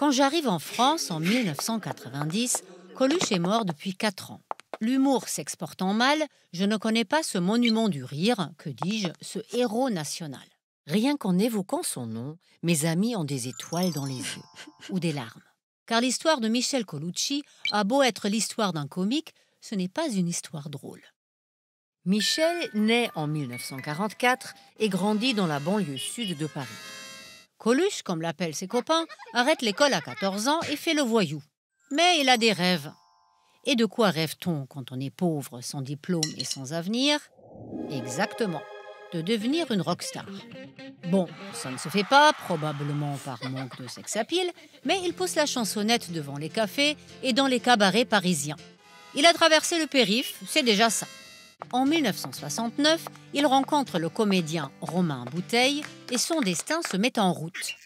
Quand j'arrive en France en 1990, Coluche est mort depuis 4 ans. L'humour s'exportant mal, je ne connais pas ce monument du rire, que dis-je, ce héros national. Rien qu'en évoquant son nom, mes amis ont des étoiles dans les yeux, ou des larmes. Car l'histoire de Michel Colucci a beau être l'histoire d'un comique, ce n'est pas une histoire drôle. Michel naît en 1944 et grandit dans la banlieue sud de Paris. Coluche, comme l'appellent ses copains, arrête l'école à 14 ans et fait le voyou. Mais il a des rêves. Et de quoi rêve-t-on quand on est pauvre, sans diplôme et sans avenir Exactement, de devenir une rockstar. Bon, ça ne se fait pas, probablement par manque de sexapile, mais il pousse la chansonnette devant les cafés et dans les cabarets parisiens. Il a traversé le périph', c'est déjà ça. En 1969, il rencontre le comédien Romain Bouteille et son destin se met en route.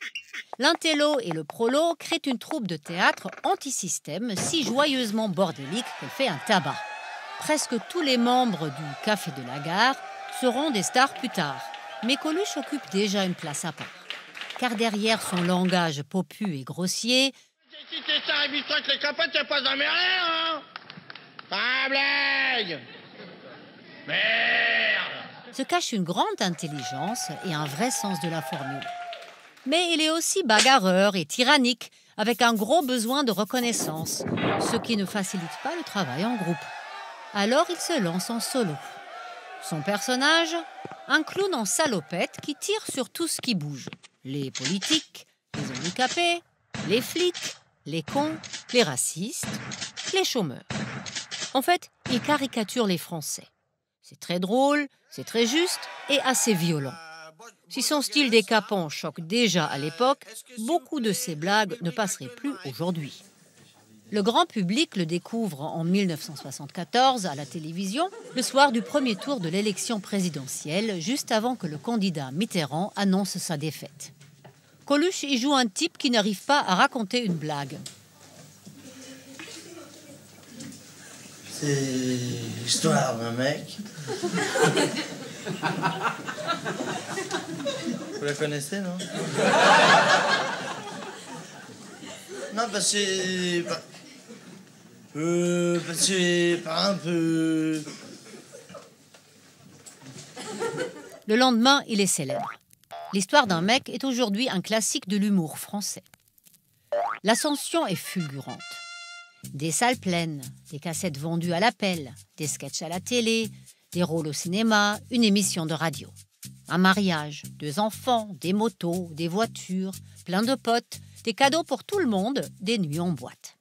L'intello et le prolo créent une troupe de théâtre antisystème si joyeusement bordélique que fait un tabac. Presque tous les membres du Café de la Gare seront des stars plus tard, mais Coluche occupe déjà une place à part. Car derrière son langage popu et grossier, si t'es les t'es pas hein Pas blague Merde Se cache une grande intelligence et un vrai sens de la formule. Mais il est aussi bagarreur et tyrannique, avec un gros besoin de reconnaissance, ce qui ne facilite pas le travail en groupe. Alors il se lance en solo. Son personnage Un clown en salopette qui tire sur tout ce qui bouge. Les politiques, les handicapés, les flics, les cons, les racistes, les chômeurs. En fait, il caricature les Français. C'est très drôle, c'est très juste et assez violent. Si son style décapant choque déjà à l'époque, beaucoup de ses blagues ne passeraient plus aujourd'hui. Le grand public le découvre en 1974 à la télévision, le soir du premier tour de l'élection présidentielle, juste avant que le candidat Mitterrand annonce sa défaite. Coluche y joue un type qui n'arrive pas à raconter une blague. C'est l'histoire d'un mec. Vous la connaissez, non Non, parce que. Bah, euh, parce que, un peu. Le lendemain, il est célèbre. L'histoire d'un mec est aujourd'hui un classique de l'humour français. L'ascension est fulgurante. Des salles pleines, des cassettes vendues à l'appel, des sketchs à la télé, des rôles au cinéma, une émission de radio. Un mariage, deux enfants, des motos, des voitures, plein de potes, des cadeaux pour tout le monde, des nuits en boîte.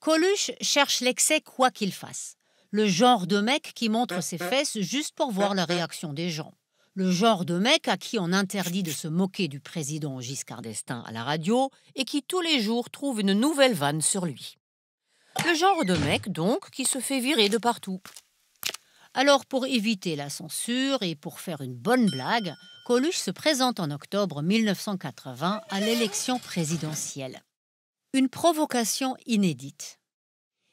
Coluche cherche l'excès quoi qu'il fasse. Le genre de mec qui montre ses fesses juste pour voir la réaction des gens. Le genre de mec à qui on interdit de se moquer du président Giscard d'Estaing à la radio et qui tous les jours trouve une nouvelle vanne sur lui. Le genre de mec, donc, qui se fait virer de partout. Alors, pour éviter la censure et pour faire une bonne blague, Coluche se présente en octobre 1980 à l'élection présidentielle. Une provocation inédite.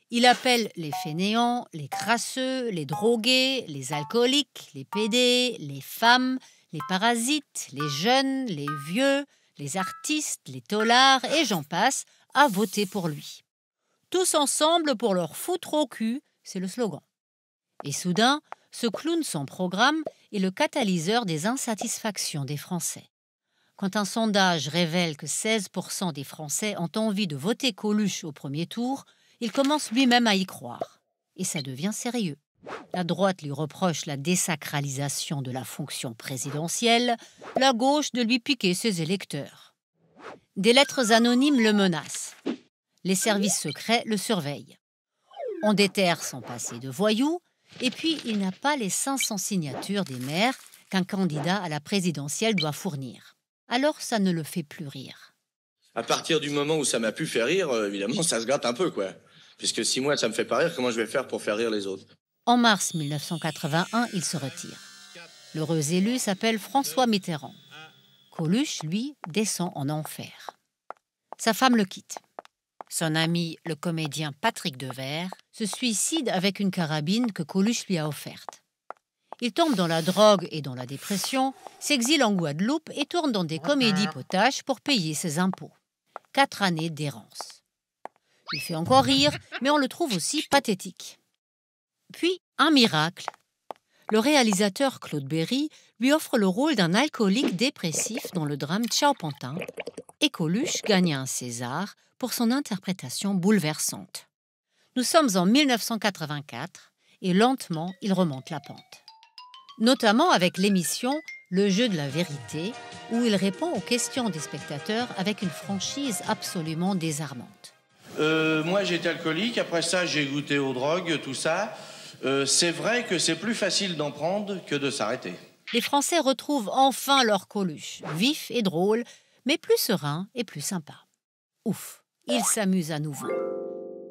Il appelle les fainéants, les crasseux, les drogués, les alcooliques, les pédés, les femmes, les parasites, les jeunes, les vieux, les artistes, les tolards et j'en passe à voter pour lui. Tous ensemble pour leur foutre au cul, c'est le slogan. Et soudain, ce clown sans programme est le catalyseur des insatisfactions des Français. Quand un sondage révèle que 16% des Français ont envie de voter Coluche au premier tour, il commence lui-même à y croire. Et ça devient sérieux. La droite lui reproche la désacralisation de la fonction présidentielle, la gauche de lui piquer ses électeurs. Des lettres anonymes le menacent. Les services secrets le surveillent. On déterre son passé de voyou, et puis il n'a pas les 500 signatures des maires qu'un candidat à la présidentielle doit fournir. Alors ça ne le fait plus rire. À partir du moment où ça m'a pu faire rire, euh, évidemment, ça se gratte un peu, quoi. Puisque si moi, ça me fait pas rire, comment je vais faire pour faire rire les autres En mars 1981, il se retire. L'heureux élu s'appelle François Mitterrand. Coluche, lui, descend en enfer. Sa femme le quitte. Son ami, le comédien Patrick Devers, se suicide avec une carabine que Coluche lui a offerte. Il tombe dans la drogue et dans la dépression, s'exile en Guadeloupe et tourne dans des comédies potaches pour payer ses impôts. Quatre années d'errance. Il fait encore rire, mais on le trouve aussi pathétique. Puis, un miracle. Le réalisateur Claude Berry lui offre le rôle d'un alcoolique dépressif dans le drame Ciao Pantin, et Coluche gagne un César pour son interprétation bouleversante. Nous sommes en 1984 et lentement il remonte la pente. Notamment avec l'émission Le jeu de la vérité, où il répond aux questions des spectateurs avec une franchise absolument désarmante. Euh, moi j'étais alcoolique, après ça j'ai goûté aux drogues, tout ça. Euh, c'est vrai que c'est plus facile d'en prendre que de s'arrêter. Les Français retrouvent enfin leur Coluche, vif et drôle, mais plus serein et plus sympa. Ouf, il s'amuse à nouveau.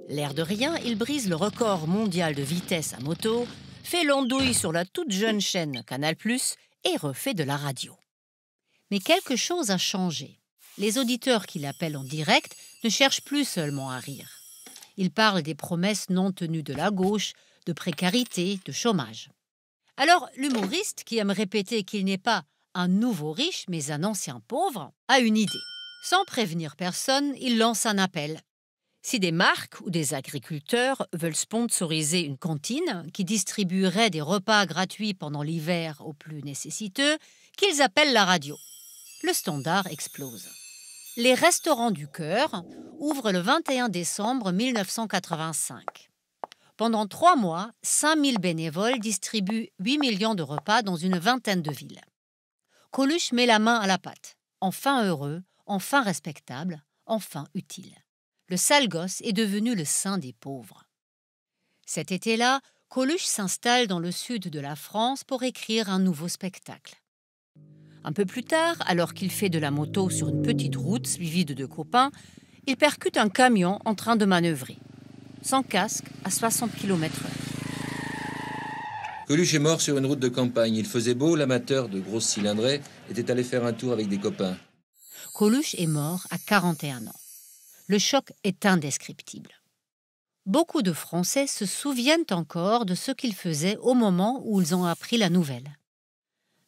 L'air de rien, il brise le record mondial de vitesse à moto, fait l'andouille sur la toute jeune chaîne Canal ⁇ et refait de la radio. Mais quelque chose a changé. Les auditeurs qui l'appellent en direct ne cherchent plus seulement à rire. Ils parlent des promesses non tenues de la gauche, de précarité, de chômage. Alors l'humoriste, qui aime répéter qu'il n'est pas un nouveau riche, mais un ancien pauvre, a une idée. Sans prévenir personne, il lance un appel. Si des marques ou des agriculteurs veulent sponsoriser une cantine qui distribuerait des repas gratuits pendant l'hiver aux plus nécessiteux, qu'ils appellent la radio. Le standard explose. Les restaurants du cœur ouvrent le 21 décembre 1985. Pendant trois mois, 5000 bénévoles distribuent 8 millions de repas dans une vingtaine de villes. Coluche met la main à la pâte. Enfin heureux, enfin respectable, enfin utile. Le sale gosse est devenu le saint des pauvres. Cet été-là, Coluche s'installe dans le sud de la France pour écrire un nouveau spectacle. Un peu plus tard, alors qu'il fait de la moto sur une petite route suivie de deux copains, il percute un camion en train de manœuvrer, sans casque, à 60 km/h. Coluche est mort sur une route de campagne. Il faisait beau, l'amateur de grosses cylindrées était allé faire un tour avec des copains. Coluche est mort à 41 ans. Le choc est indescriptible. Beaucoup de Français se souviennent encore de ce qu'ils faisaient au moment où ils ont appris la nouvelle.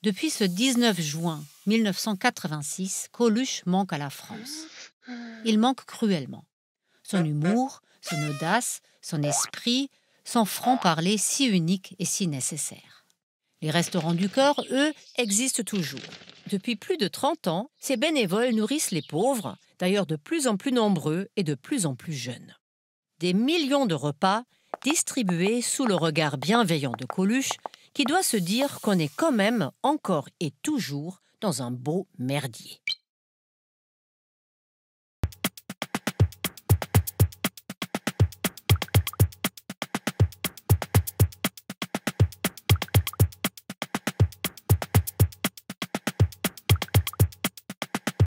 Depuis ce 19 juin 1986, Coluche manque à la France. Il manque cruellement. Son humour, son audace, son esprit, sans franc-parler si unique et si nécessaire. Les restaurants du corps, eux, existent toujours. Depuis plus de 30 ans, ces bénévoles nourrissent les pauvres, d'ailleurs de plus en plus nombreux et de plus en plus jeunes. Des millions de repas distribués sous le regard bienveillant de Coluche, qui doit se dire qu'on est quand même encore et toujours dans un beau merdier.